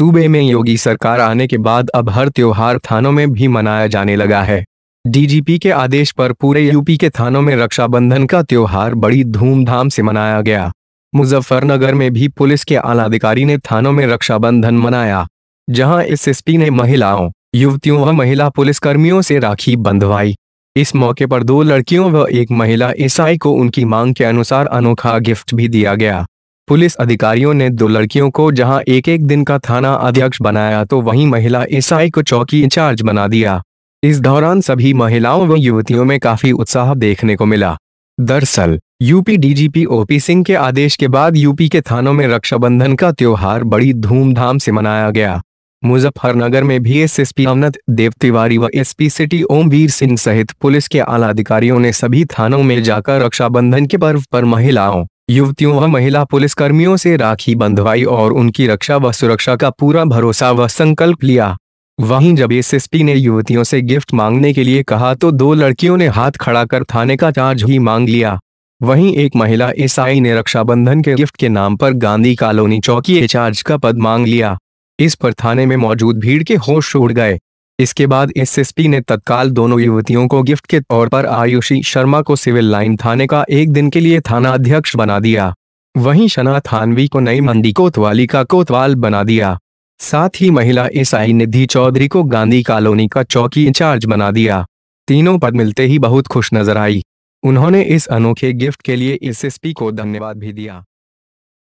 सूबे में योगी सरकार आने के बाद अब हर त्योहार थानों में भी मनाया जाने लगा है डीजीपी के आदेश पर पूरे यूपी के थानों में रक्षाबंधन का त्योहार बड़ी धूमधाम से मनाया गया मुजफ्फरनगर में भी पुलिस के आलाधिकारी ने थानों में रक्षाबंधन मनाया जहां एसएसपी ने महिलाओं युवतियों व महिला पुलिसकर्मियों से राखी बंधवाई इस मौके पर दो लड़कियों व एक महिला ईसाई को उनकी मांग के अनुसार अनोखा गिफ्ट भी दिया गया पुलिस अधिकारियों ने दो लड़कियों को जहां एक एक दिन का थाना अध्यक्ष बनाया तो वहीं महिला ईसाई को चौकी इंचार्ज बना दिया इस दौरान सभी महिलाओं व युवतियों में काफी उत्साह देखने को मिला दरअसल यूपी डीजीपी ओपी सिंह के आदेश के बाद यूपी के थानों में रक्षाबंधन का त्योहार बड़ी धूमधाम से मनाया गया मुजफ्फरनगर में भी एस एस देव तिवारी व एसपी सिटी ओमवीर सिंह सहित पुलिस के आला अधिकारियों ने सभी थानों में जाकर रक्षाबंधन के पर्व पर महिलाओं युवतियों व महिला पुलिसकर्मियों से राखी बंधवाई और उनकी रक्षा व सुरक्षा का पूरा भरोसा व संकल्प लिया वहीं जब एसएसपी ने युवतियों से गिफ्ट मांगने के लिए कहा तो दो लड़कियों ने हाथ खड़ा कर थाने का चार्ज ही मांग लिया वहीं एक महिला ईसाई ने रक्षाबंधन के गिफ्ट के नाम पर गांधी कॉलोनी चौकी चार्ज का पद मांग लिया इस पर थाने में मौजूद भीड़ के होश उड़ गए इसके बाद एसएसपी ने तत्काल दोनों युवतियों को गिफ्ट के तौर पर आयुषी शर्मा को सिविल लाइन थाने का एक दिन के लिए थाना अध्यक्ष बना दिया वहीं शना थानवी को नई मंडी कोतवाली का कोतवाल बना दिया साथ ही महिला ईसाई निधि चौधरी को गांधी कॉलोनी का चौकी इंचार्ज बना दिया तीनों पद मिलते ही बहुत खुश नजर आई उन्होंने इस अनोखे गिफ्ट के लिए एसएसपी को धन्यवाद भी दिया